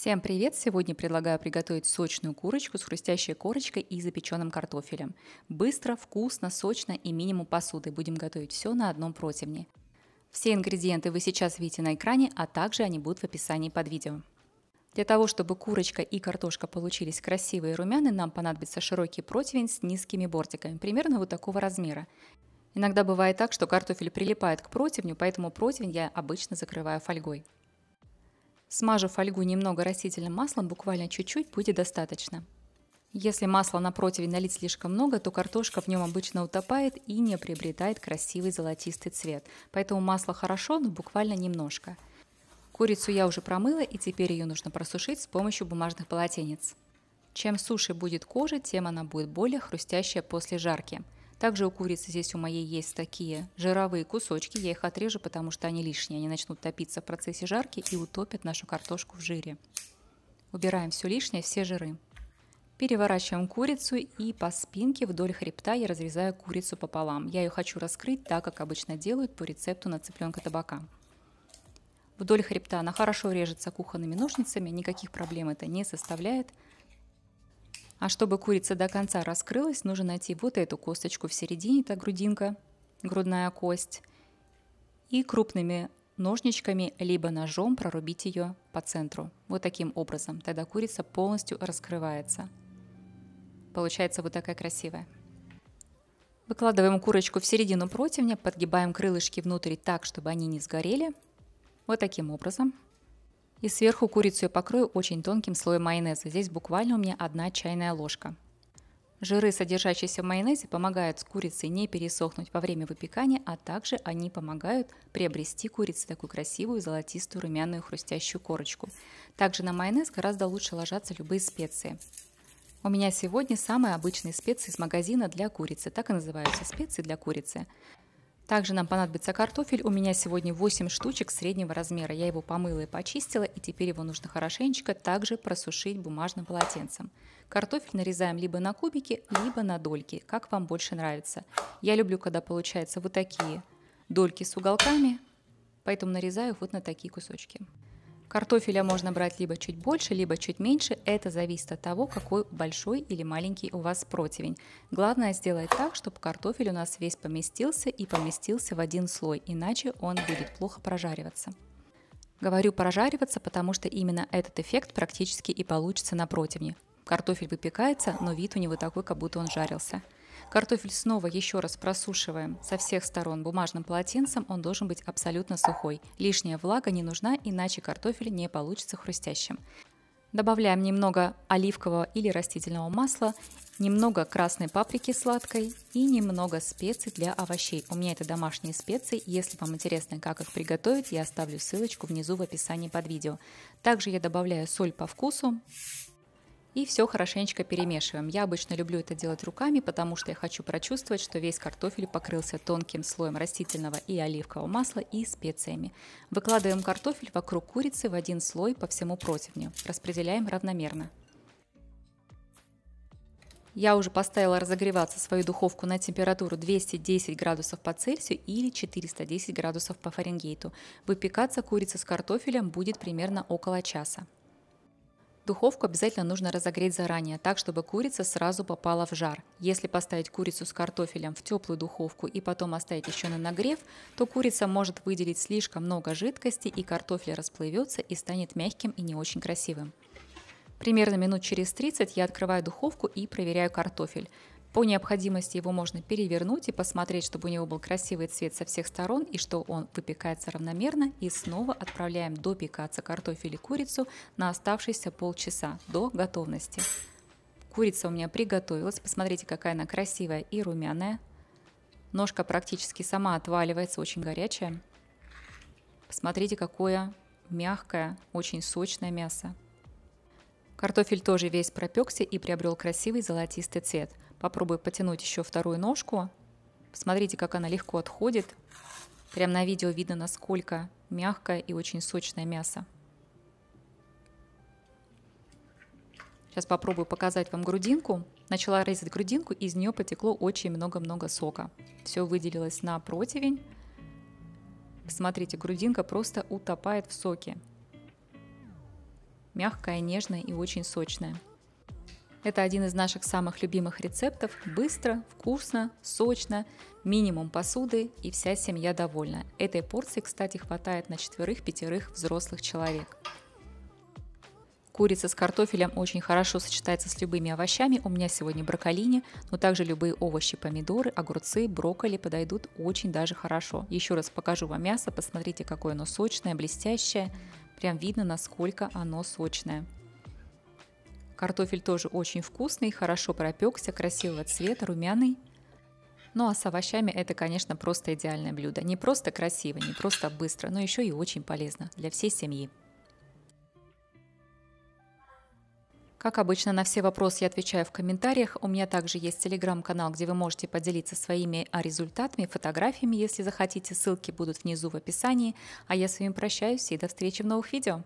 Всем привет! Сегодня предлагаю приготовить сочную курочку с хрустящей корочкой и запеченным картофелем. Быстро, вкусно, сочно и минимум посуды. Будем готовить все на одном противне. Все ингредиенты вы сейчас видите на экране, а также они будут в описании под видео. Для того, чтобы курочка и картошка получились красивые и румяные, нам понадобится широкий противень с низкими бортиками, примерно вот такого размера. Иногда бывает так, что картофель прилипает к противню, поэтому противень я обычно закрываю фольгой. Смажу фольгу немного растительным маслом, буквально чуть-чуть, будет достаточно. Если масла на противень налить слишком много, то картошка в нем обычно утопает и не приобретает красивый золотистый цвет. Поэтому масло хорошо, но буквально немножко. Курицу я уже промыла и теперь ее нужно просушить с помощью бумажных полотенец. Чем суше будет кожа, тем она будет более хрустящая после жарки – также у курицы здесь у моей есть такие жировые кусочки. Я их отрежу, потому что они лишние. Они начнут топиться в процессе жарки и утопят нашу картошку в жире. Убираем все лишнее, все жиры. Переворачиваем курицу и по спинке вдоль хребта я разрезаю курицу пополам. Я ее хочу раскрыть так, как обычно делают по рецепту на цыпленка табака. Вдоль хребта она хорошо режется кухонными ножницами, никаких проблем это не составляет. А чтобы курица до конца раскрылась, нужно найти вот эту косточку в середине, это грудинка, грудная кость, и крупными ножничками либо ножом прорубить ее по центру. Вот таким образом. Тогда курица полностью раскрывается. Получается вот такая красивая. Выкладываем курочку в середину противня, подгибаем крылышки внутрь так, чтобы они не сгорели. Вот таким образом. И сверху курицу я покрою очень тонким слоем майонеза. Здесь буквально у меня одна чайная ложка. Жиры, содержащиеся в майонезе, помогают с курицей не пересохнуть во время выпекания, а также они помогают приобрести курице такую красивую золотистую румяную хрустящую корочку. Также на майонез гораздо лучше ложатся любые специи. У меня сегодня самые обычные специи из магазина для курицы, так и называются специи для курицы. Также нам понадобится картофель. У меня сегодня 8 штучек среднего размера. Я его помыла и почистила, и теперь его нужно хорошенечко также просушить бумажным полотенцем. Картофель нарезаем либо на кубики, либо на дольки, как вам больше нравится. Я люблю, когда получаются вот такие дольки с уголками, поэтому нарезаю вот на такие кусочки. Картофеля можно брать либо чуть больше, либо чуть меньше. Это зависит от того, какой большой или маленький у вас противень. Главное сделать так, чтобы картофель у нас весь поместился и поместился в один слой, иначе он будет плохо прожариваться. Говорю прожариваться, потому что именно этот эффект практически и получится на противне. Картофель выпекается, но вид у него такой, как будто он жарился. Картофель снова еще раз просушиваем со всех сторон бумажным полотенцем, он должен быть абсолютно сухой. Лишняя влага не нужна, иначе картофель не получится хрустящим. Добавляем немного оливкового или растительного масла, немного красной паприки сладкой и немного специй для овощей. У меня это домашние специи, если вам интересно, как их приготовить, я оставлю ссылочку внизу в описании под видео. Также я добавляю соль по вкусу, и все хорошенечко перемешиваем. Я обычно люблю это делать руками, потому что я хочу прочувствовать, что весь картофель покрылся тонким слоем растительного и оливкового масла и специями. Выкладываем картофель вокруг курицы в один слой по всему противню. Распределяем равномерно. Я уже поставила разогреваться свою духовку на температуру 210 градусов по Цельсию или 410 градусов по Фаренгейту. Выпекаться курица с картофелем будет примерно около часа. Духовку обязательно нужно разогреть заранее, так, чтобы курица сразу попала в жар. Если поставить курицу с картофелем в теплую духовку и потом оставить еще на нагрев, то курица может выделить слишком много жидкости и картофель расплывется и станет мягким и не очень красивым. Примерно минут через 30 я открываю духовку и проверяю картофель. По необходимости его можно перевернуть и посмотреть, чтобы у него был красивый цвет со всех сторон и что он выпекается равномерно. И снова отправляем допекаться картофель и курицу на оставшиеся полчаса до готовности. Курица у меня приготовилась. Посмотрите, какая она красивая и румяная. Ножка практически сама отваливается, очень горячая. Посмотрите, какое мягкое, очень сочное мясо. Картофель тоже весь пропекся и приобрел красивый золотистый цвет – Попробую потянуть еще вторую ножку. Посмотрите, как она легко отходит. Прям на видео видно, насколько мягкое и очень сочное мясо. Сейчас попробую показать вам грудинку. Начала резать грудинку, из нее потекло очень много-много сока. Все выделилось на противень. Смотрите, грудинка просто утопает в соке. Мягкая, нежная и очень сочная. Это один из наших самых любимых рецептов. Быстро, вкусно, сочно, минимум посуды и вся семья довольна. Этой порции, кстати, хватает на четверых-пятерых взрослых человек. Курица с картофелем очень хорошо сочетается с любыми овощами. У меня сегодня брокколини, но также любые овощи, помидоры, огурцы, брокколи подойдут очень даже хорошо. Еще раз покажу вам мясо, посмотрите, какое оно сочное, блестящее. Прям видно, насколько оно сочное. Картофель тоже очень вкусный, хорошо пропекся, красивого цвета, румяный. Ну а с овощами это, конечно, просто идеальное блюдо. Не просто красиво, не просто быстро, но еще и очень полезно для всей семьи. Как обычно, на все вопросы я отвечаю в комментариях. У меня также есть телеграм-канал, где вы можете поделиться своими а, результатами, фотографиями, если захотите. Ссылки будут внизу в описании. А я с вами прощаюсь и до встречи в новых видео.